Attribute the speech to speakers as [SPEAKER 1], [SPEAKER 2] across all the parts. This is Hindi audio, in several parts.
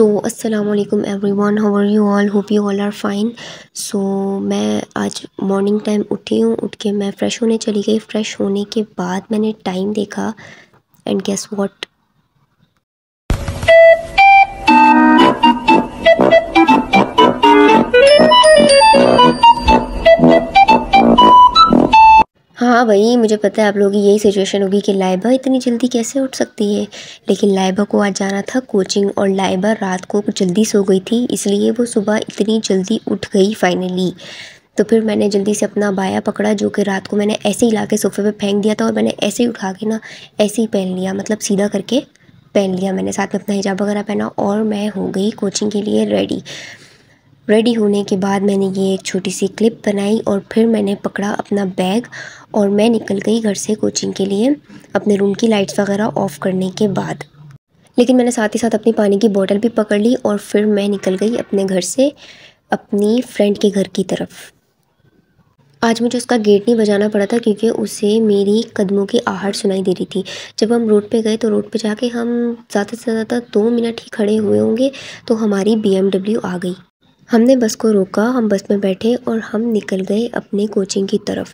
[SPEAKER 1] सो असलकम everyone how are you all hope you all are fine so मैं आज मॉर्निंग टाइम उठी हूँ उठ के मैं फ़्रेश होने चली गई फ़्रेश होने के बाद मैंने टाइम देखा एंड गेस व्हाट हाँ भाई मुझे पता है आप लोगों की यही सिचुएशन होगी कि लाइबा इतनी जल्दी कैसे उठ सकती है लेकिन लाइबा को आज जाना था कोचिंग और लाइबा रात को जल्दी सो गई थी इसलिए वो सुबह इतनी जल्दी उठ गई फाइनली तो फिर मैंने जल्दी से अपना बाया पकड़ा जो कि रात को मैंने ऐसे ही ला के सोफे पर फेंक दिया था और मैंने ऐसे ही उठा के ना ऐसे ही पहन लिया मतलब सीधा करके पहन लिया मैंने साथ में अपना हिजाब वगैरह पहना और मैं हो गई कोचिंग के लिए रेडी रेडी होने के बाद मैंने ये एक छोटी सी क्लिप बनाई और फिर मैंने पकड़ा अपना बैग और मैं निकल गई घर से कोचिंग के लिए अपने रूम की लाइट्स वगैरह ऑफ़ करने के बाद लेकिन मैंने साथ ही साथ अपनी पानी की बॉटल भी पकड़ ली और फिर मैं निकल गई अपने घर से अपनी फ्रेंड के घर की तरफ आज मुझे उसका गेट नहीं बजाना पड़ा था क्योंकि उसे मेरी कदमों की आहट सुनाई दे रही थी जब हम रोड पे गए तो रोड पे जाके हम ज़्यादा से ज़्यादा दो मिनट ही खड़े हुए होंगे तो हमारी बी आ गई हमने बस को रोका हम बस में बैठे और हम निकल गए अपने कोचिंग की तरफ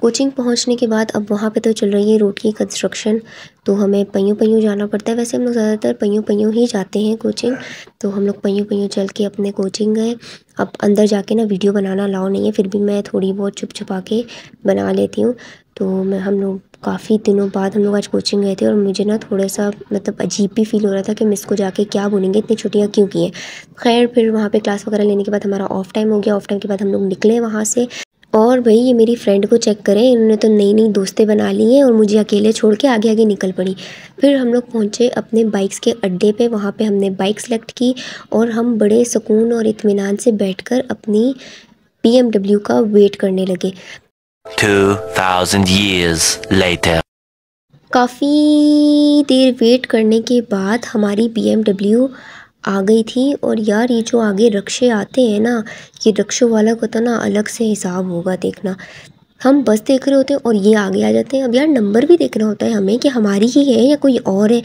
[SPEAKER 1] कोचिंग पहुंचने के बाद अब वहाँ पे तो चल रही है रोड की कंस्ट्रक्शन तो हमें पैयों पैयों जाना पड़ता है वैसे हम लोग ज़्यादातर पैयों पैयों ही जाते हैं कोचिंग तो हम लोग पैयों पैयों चल के अपने कोचिंग गए अब अंदर जाके ना वीडियो बनाना अलाउ नहीं है फिर भी मैं थोड़ी बहुत छुप छुपा के बना लेती हूँ तो मैं हम लोग काफ़ी दिनों बाद हम लोग आज कोचिंग गए थे और मुझे ना थोड़ा सा मतलब अजीब भी फील हो रहा था कि मिस को जाके क्या बोलेंगे इतनी छुट्टियाँ क्यों की हैं खैर फिर वहाँ पे क्लास वगैरह लेने के बाद हमारा ऑफ टाइम हो गया ऑफ टाइम के बाद हम लोग निकले वहाँ से और भाई ये मेरी फ्रेंड को चेक करें इन्होंने तो नई नई दोस्तें बना ली हैं और मुझे अकेले छोड़ के आगे आगे निकल पड़ी फिर हम लोग पहुँचे अपने बाइक्स के अड्डे पे वहाँ पे हमने बाइक सेलेक्ट की और हम बड़े सुकून और इत्मीनान से बैठकर अपनी बी का वेट करने लगे 2000 years later काफ़ी देर वेट करने के बाद हमारी बी आ गई थी और यार ये जो आगे रक्शे आते हैं ना ये रक्षों वाला को तो ना अलग से हिसाब होगा देखना हम बस देख रहे होते हैं और ये आगे आ जाते हैं अब यार नंबर भी देखना होता है हमें कि हमारी ही है या कोई और है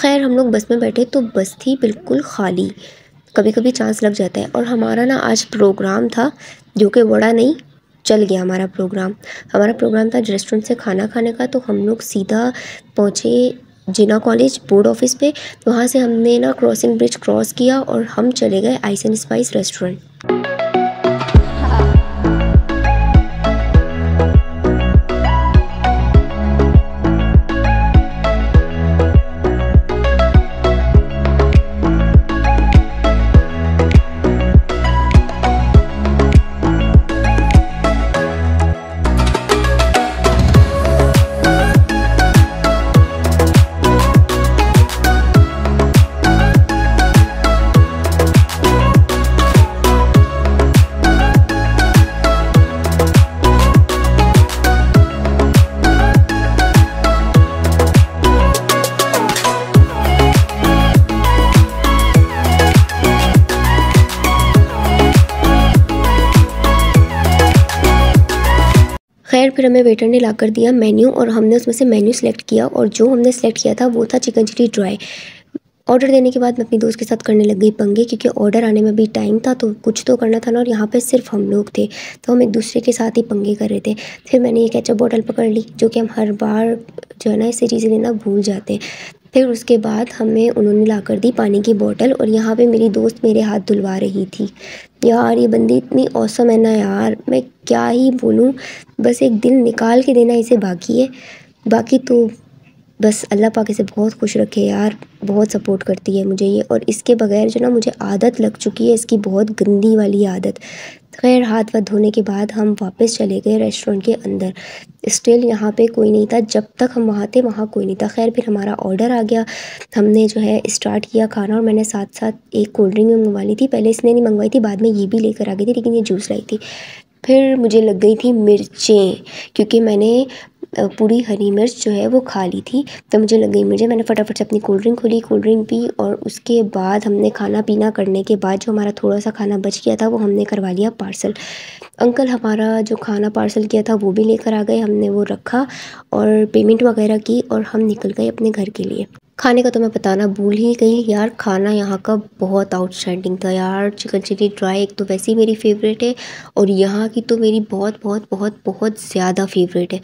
[SPEAKER 1] खैर हम लोग बस में बैठे तो बस थी बिल्कुल खाली कभी कभी चांस लग जाता है और हमारा ना आज प्रोग्राम था जो कि बड़ा नहीं चल गया हमारा प्रोग्राम हमारा प्रोग्राम था रेस्टोरेंट से खाना खाने का तो हम लोग सीधा पहुँचे जिना कॉलेज बोर्ड ऑफिस पे वहाँ से हमने ना क्रॉसिंग ब्रिज क्रॉस किया और हम चले गए आइस एंड स्पाइस रेस्टोरेंट फिर हमें वेटर ने ला कर दिया मेन्यू और हमने उसमें से मेन्यू सेलेक्ट किया और जो हमने सेलेक्ट किया था वो था चिकन चिली ड्राई ऑर्डर देने के बाद मैं अपनी दोस्त के साथ करने लग गई पंगे क्योंकि ऑर्डर आने में भी टाइम था तो कुछ तो करना था ना और यहाँ पे सिर्फ हम लोग थे तो हम एक दूसरे के साथ ही पंगे कर रहे थे फिर मैंने ये कैचअप बॉटल पकड़ ली जो कि हम हर बार जो है ना इसे चीज़ें लेना भूल जाते हैं फिर उसके बाद हमें उन्होंने ला कर दी पानी की बॉटल और यहाँ पे मेरी दोस्त मेरे हाथ धुलवा रही थी यार ये बंदी इतनी औसम है ना यार मैं क्या ही बोलूँ बस एक दिन निकाल के देना इसे बाकी है बाकी तो बस अल्लाह पाक इसे बहुत खुश रखे यार बहुत सपोर्ट करती है मुझे ये और इसके बगैर जो ना मुझे आदत लग चुकी है इसकी बहुत गंदी वाली आदत खैर हाथ वाथ धोने के बाद हम वापस चले गए रेस्टोरेंट के अंदर स्टिल यहाँ पे कोई नहीं था जब तक हम वहाँ थे वहाँ कोई नहीं था खैर फिर हमारा ऑर्डर आ गया हमने जो है स्टार्ट किया खाना और मैंने साथ साथ एक कोल्ड ड्रिंक भी मंगवा ली थी पहले इसने नहीं मंगवाई थी बाद में ये भी लेकर आ गई थी लेकिन ये जूस लाई थी फिर मुझे लग गई थी मिर्चें क्योंकि मैंने पूरी हरी मिर्च जो है वो खा ली थी तो मुझे लग गई मुझे मैंने फटाफट से अपनी कोल्ड ड्रिंक खोली कोल्ड ड्रिंक पी और उसके बाद हमने खाना पीना करने के बाद जो हमारा थोड़ा सा खाना बच गया था वो हमने करवा लिया पार्सल अंकल हमारा जो खाना पार्सल किया था वो भी लेकर आ गए हमने वो रखा और पेमेंट वगैरह की और हम निकल गए अपने घर के लिए खाने का तो मैं बताना भूल ही गई यार खाना यहाँ का बहुत आउटस्टैंडिंग था यार चिकन चिली ड्राई एक तो वैसे ही मेरी फेवरेट है और यहाँ की तो मेरी बहुत बहुत बहुत बहुत ज़्यादा फेवरेट है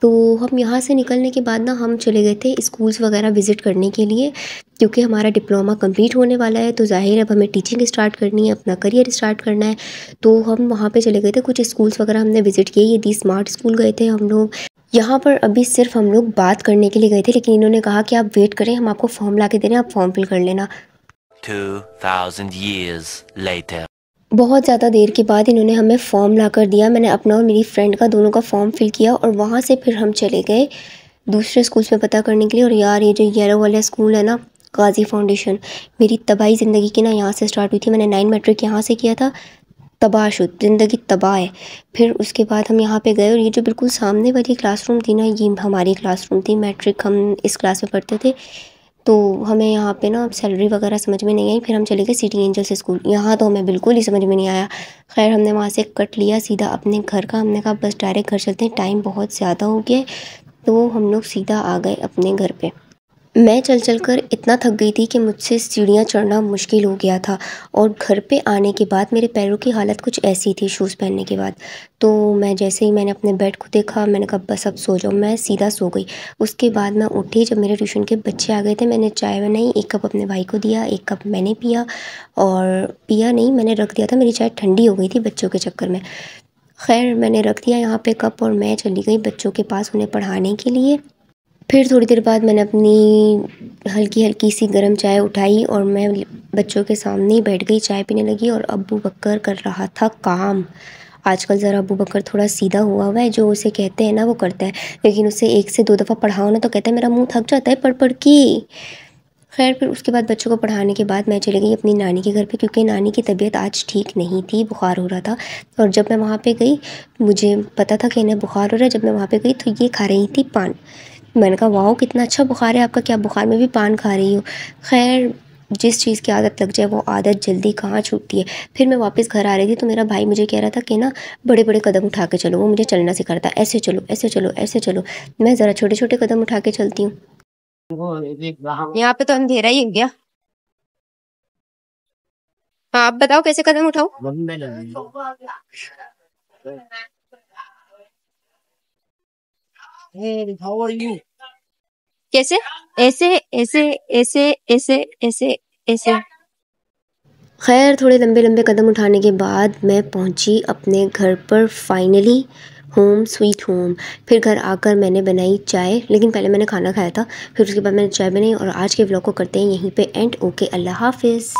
[SPEAKER 1] तो हम यहाँ से निकलने के बाद ना हम चले गए थे स्कूल्स वगैरह विज़िट करने के लिए क्योंकि हमारा डिप्लोमा कंप्लीट होने वाला है तो जाहिर है अब हमें टीचिंग स्टार्ट करनी है अपना करियर स्टार्ट करना है तो हम वहाँ पे चले गए थे कुछ स्कूल्स वगैरह हमने विज़िट किए ये दी स्मार्ट स्कूल गए थे हम लोग यहाँ पर अभी सिर्फ हम लोग बात करने के लिए गए थे लेकिन इन्होंने कहा कि आप वेट करें हम आपको फॉर्म ला के दे रहे हैं आप फॉर्म फिल कर लेना 2000 years later बहुत ज़्यादा देर के बाद इन्होंने हमें फॉर्म ला कर दिया मैंने अपना और मेरी फ्रेंड का दोनों का फॉर्म फिल किया और वहाँ से फिर हम चले गए दूसरे स्कूल्स में पता करने के लिए और यार ये जो येलो वाला स्कूल है ना गाजी फाउंडेशन मेरी तबाही ज़िंदगी की ना यहाँ से स्टार्ट हुई थी मैंने नाइन मेट्रिक यहाँ से किया था तबाशुद ज़िंदगी तबाह है फिर उसके बाद हम यहाँ पे गए और ये जो बिल्कुल सामने वाली क्लासरूम थी ना ये हमारी क्लासरूम थी मैट्रिक हम इस क्लास में पढ़ते थे तो हमें यहाँ पे ना सैलरी वगैरह समझ में नहीं आई फिर हम चले गए सिटी एंजल्स स्कूल यहाँ तो हमें बिल्कुल ही समझ में नहीं आया खैर हमने वहाँ से कट लिया सीधा अपने घर का हमने कहा बस डायरेक्ट घर चलते हैं टाइम बहुत ज़्यादा हो गया तो हम लोग सीधा आ गए अपने घर पर मैं चल चल कर इतना थक गई थी कि मुझसे सीढ़ियाँ चढ़ना मुश्किल हो गया था और घर पे आने के बाद मेरे पैरों की हालत कुछ ऐसी थी शूज़ पहनने के बाद तो मैं जैसे ही मैंने अपने बेड को देखा मैंने कहा बस अब सो जाओ मैं सीधा सो गई उसके बाद मैं उठी जब मेरे ट्यूशन के बच्चे आ गए थे मैंने चाय बनाई एक कप अपने भाई को दिया एक कप मैंने पिया और पिया नहीं मैंने रख दिया था मेरी चाय ठंडी हो गई थी बच्चों के चक्कर में खैर मैंने रख दिया यहाँ पे कप और मैं चली गई बच्चों के पास उन्हें पढ़ाने के लिए फिर थोड़ी देर बाद मैंने अपनी हल्की हल्की सी गर्म चाय उठाई और मैं बच्चों के सामने ही बैठ गई चाय पीने लगी और अबू बकर कर रहा था काम आजकल ज़रा अबू बकर थोड़ा सीधा हुआ हुआ है जो उसे कहते हैं ना वो करता है लेकिन उसे एक से दो दफ़ा पढ़ाओ ना तो कहता है मेरा मुंह थक जाता है पढ़ पढ़ के खैर फिर उसके बाद बच्चों को पढ़ाने के बाद मैं चली गई अपनी नानी के घर पे क्योंकि नानी की तबीयत आज ठीक नहीं थी बुखार हो रहा था और जब मैं वहाँ पर गई मुझे पता था कि इन्हें बुखार हो रहा है जब मैं वहाँ पर गई तो ये खा रही थी पान मैंने कहा वाह कितना अच्छा बुखार है आपका क्या बुखार में भी पान खा रही हूँ खैर जिस चीज़ की आदत लग जाए वो आदत जल्दी कहाँ छूटती है फिर मैं वापस घर आ रही थी तो मेरा भाई मुझे कह रहा था कि ना बड़े बड़े कदम उठा के चलो वो मुझे चलना सिखाता ऐसे चलो ऐसे चलो ऐसे चलो मैं ज़रा छोटे छोटे कदम उठा के चलती हूँ यहाँ पे तो अंधेरा ही हो गया हाँ आप बताओ कैसे कदम उठाओ how are you? कैसे ऐसे ऐसे ऐसे ऐसे ऐसे ऐसे खैर थोड़े लंबे लंबे कदम उठाने के बाद मैं पहुंची अपने घर पर फाइनली होम स्वीट होम फिर घर आकर मैंने बनाई चाय लेकिन पहले मैंने खाना खाया था फिर उसके बाद मैंने चाय बनाई और आज के ब्लॉग को करते हैं यहीं पे एंड ओके अल्लाह हाफिज़